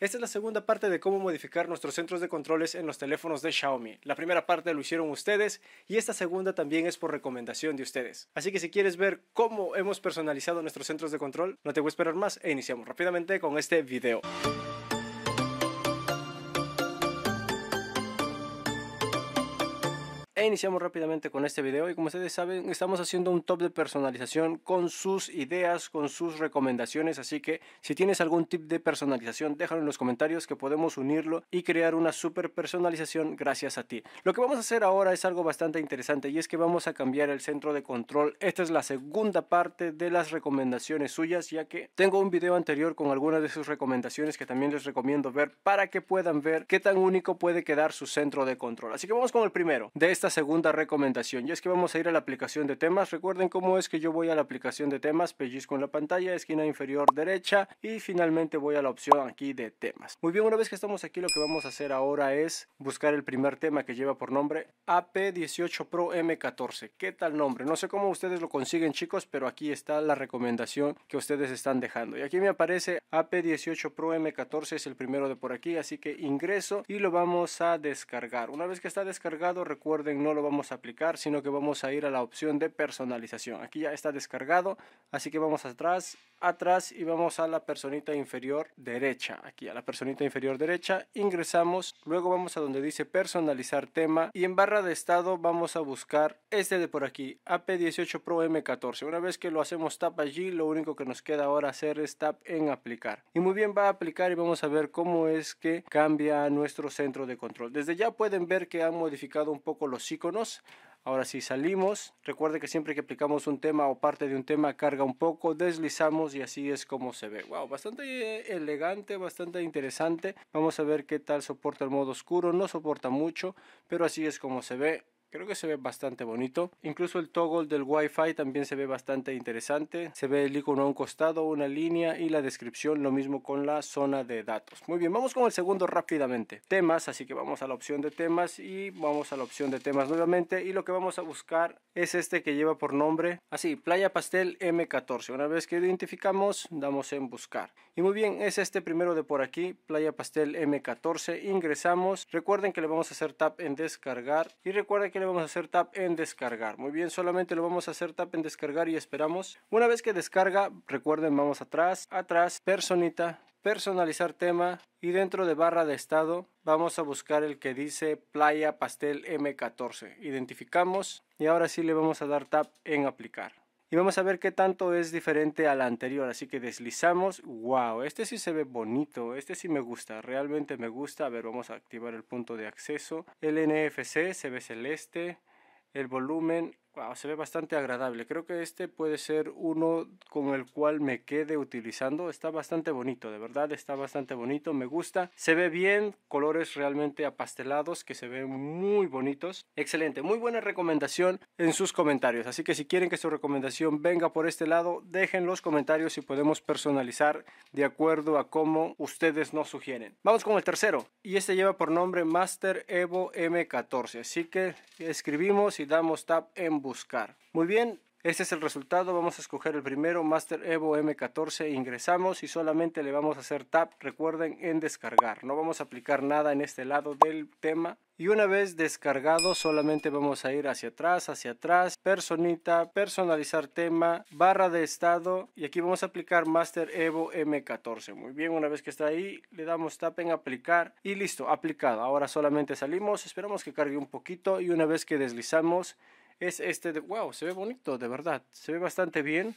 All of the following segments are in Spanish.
Esta es la segunda parte de cómo modificar nuestros centros de controles en los teléfonos de Xiaomi. La primera parte lo hicieron ustedes y esta segunda también es por recomendación de ustedes. Así que si quieres ver cómo hemos personalizado nuestros centros de control, no te voy a esperar más e iniciamos rápidamente con este video. E iniciamos rápidamente con este video y como ustedes saben estamos haciendo un top de personalización con sus ideas, con sus recomendaciones, así que si tienes algún tip de personalización déjalo en los comentarios que podemos unirlo y crear una super personalización gracias a ti. Lo que vamos a hacer ahora es algo bastante interesante y es que vamos a cambiar el centro de control. Esta es la segunda parte de las recomendaciones suyas ya que tengo un video anterior con algunas de sus recomendaciones que también les recomiendo ver para que puedan ver qué tan único puede quedar su centro de control. Así que vamos con el primero de esta segunda recomendación. Y es que vamos a ir a la aplicación de temas. Recuerden cómo es que yo voy a la aplicación de temas, pellizco en la pantalla, esquina inferior derecha y finalmente voy a la opción aquí de temas. Muy bien, una vez que estamos aquí lo que vamos a hacer ahora es buscar el primer tema que lleva por nombre AP18 Pro M14. ¿Qué tal nombre? No sé cómo ustedes lo consiguen chicos, pero aquí está la recomendación que ustedes están dejando. Y aquí me aparece AP18 Pro M14, es el primero de por aquí, así que ingreso y lo vamos a descargar. Una vez que está descargado recuerden no lo vamos a aplicar, sino que vamos a ir a la opción de personalización. Aquí ya está descargado, así que vamos atrás, atrás y vamos a la personita inferior derecha. Aquí a la personita inferior derecha ingresamos, luego vamos a donde dice personalizar tema y en barra de estado vamos a buscar este de por aquí, AP18 Pro M14. Una vez que lo hacemos tap allí, lo único que nos queda ahora hacer es tap en aplicar. Y muy bien, va a aplicar y vamos a ver cómo es que cambia nuestro centro de control. Desde ya pueden ver que han modificado un poco los iconos. Ahora si salimos, recuerde que siempre que aplicamos un tema o parte de un tema carga un poco, deslizamos y así es como se ve. Wow, bastante eh, elegante, bastante interesante. Vamos a ver qué tal soporta el modo oscuro, no soporta mucho, pero así es como se ve Creo que se ve bastante bonito. Incluso el toggle del wifi también se ve bastante interesante. Se ve el icono a un costado, una línea y la descripción. Lo mismo con la zona de datos. Muy bien, vamos con el segundo rápidamente. Temas, así que vamos a la opción de temas y vamos a la opción de temas nuevamente. Y lo que vamos a buscar es este que lleva por nombre, así, Playa Pastel M14. Una vez que identificamos, damos en buscar. Y muy bien, es este primero de por aquí, Playa Pastel M14. Ingresamos. Recuerden que le vamos a hacer tap en descargar. Y recuerden que le vamos a hacer tap en descargar. Muy bien, solamente lo vamos a hacer tap en descargar y esperamos. Una vez que descarga, recuerden, vamos atrás, atrás, personita, personalizar tema y dentro de barra de estado vamos a buscar el que dice Playa Pastel M14. Identificamos y ahora sí le vamos a dar tap en aplicar y vamos a ver qué tanto es diferente a la anterior. Así que deslizamos. ¡Wow! Este sí se ve bonito. Este sí me gusta. Realmente me gusta. A ver, vamos a activar el punto de acceso. El NFC se ve celeste. El volumen Ah, se ve bastante agradable. Creo que este puede ser uno con el cual me quede utilizando. Está bastante bonito, de verdad está bastante bonito. Me gusta. Se ve bien, colores realmente apastelados que se ven muy bonitos. Excelente, muy buena recomendación en sus comentarios. Así que si quieren que su recomendación venga por este lado, dejen los comentarios y podemos personalizar de acuerdo a cómo ustedes nos sugieren. Vamos con el tercero. Y este lleva por nombre Master Evo M14. Así que escribimos y damos tab en buscar. Muy bien, este es el resultado, vamos a escoger el primero, Master Evo M14, ingresamos y solamente le vamos a hacer tap, recuerden, en descargar. No vamos a aplicar nada en este lado del tema. Y una vez descargado, solamente vamos a ir hacia atrás, hacia atrás, personita, personalizar tema, barra de estado y aquí vamos a aplicar Master Evo M14. Muy bien, una vez que está ahí, le damos tap en aplicar y listo, aplicado. Ahora solamente salimos, esperamos que cargue un poquito y una vez que deslizamos, es este de wow, se ve bonito, de verdad, se ve bastante bien.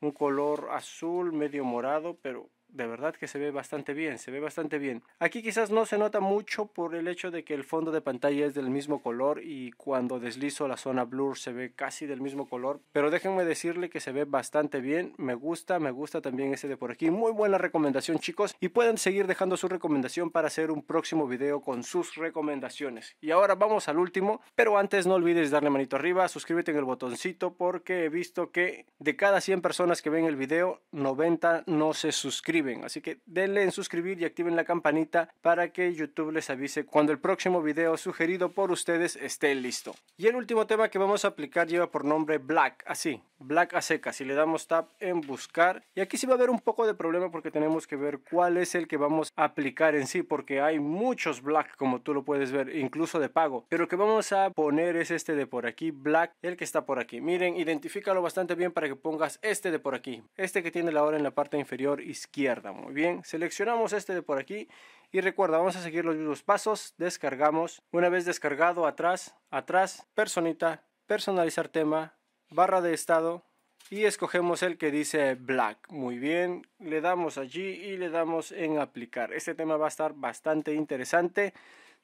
Un color azul, medio morado, pero de verdad que se ve bastante bien, se ve bastante bien. Aquí quizás no se nota mucho por el hecho de que el fondo de pantalla es del mismo color y cuando deslizo la zona blur se ve casi del mismo color, pero déjenme decirle que se ve bastante bien, me gusta, me gusta también ese de por aquí, muy buena recomendación chicos y pueden seguir dejando su recomendación para hacer un próximo video con sus recomendaciones. Y ahora vamos al último, pero antes no olvides darle manito arriba, suscríbete en el botoncito porque he visto que de cada 100 personas que ven el video, 90 no se suscriben Así que denle en suscribir y activen la campanita para que YouTube les avise cuando el próximo video sugerido por ustedes esté listo. Y el último tema que vamos a aplicar lleva por nombre Black, así, Black a seca. Si le damos tap en buscar, y aquí sí va a haber un poco de problema porque tenemos que ver cuál es el que vamos a aplicar en sí, porque hay muchos Black como tú lo puedes ver, incluso de pago. Pero que vamos a poner es este de por aquí, Black, el que está por aquí. Miren, identifícalo bastante bien para que pongas este de por aquí, este que tiene la hora en la parte inferior izquierda. Muy bien, seleccionamos este de por aquí y recuerda, vamos a seguir los mismos pasos, descargamos, una vez descargado, atrás, atrás, personita, personalizar tema, barra de estado y escogemos el que dice black. Muy bien, le damos allí y le damos en aplicar. Este tema va a estar bastante interesante.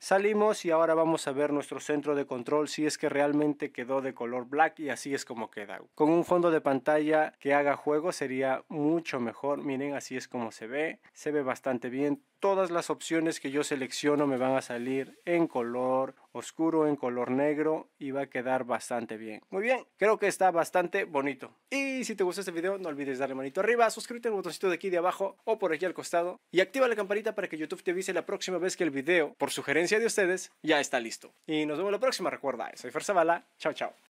Salimos y ahora vamos a ver nuestro centro de control si es que realmente quedó de color black y así es como queda. Con un fondo de pantalla que haga juego sería mucho mejor. Miren, así es como se ve. Se ve bastante bien. Todas las opciones que yo selecciono me van a salir en color oscuro, en color negro y va a quedar bastante bien. Muy bien, creo que está bastante bonito. Y si te gusta este video no olvides darle manito arriba, suscríbete al botoncito de aquí de abajo o por aquí al costado y activa la campanita para que YouTube te avise la próxima vez que el video, por sugerencia de ustedes, ya está listo. Y nos vemos la próxima, recuerda, soy Fuerza Bala, chao chao.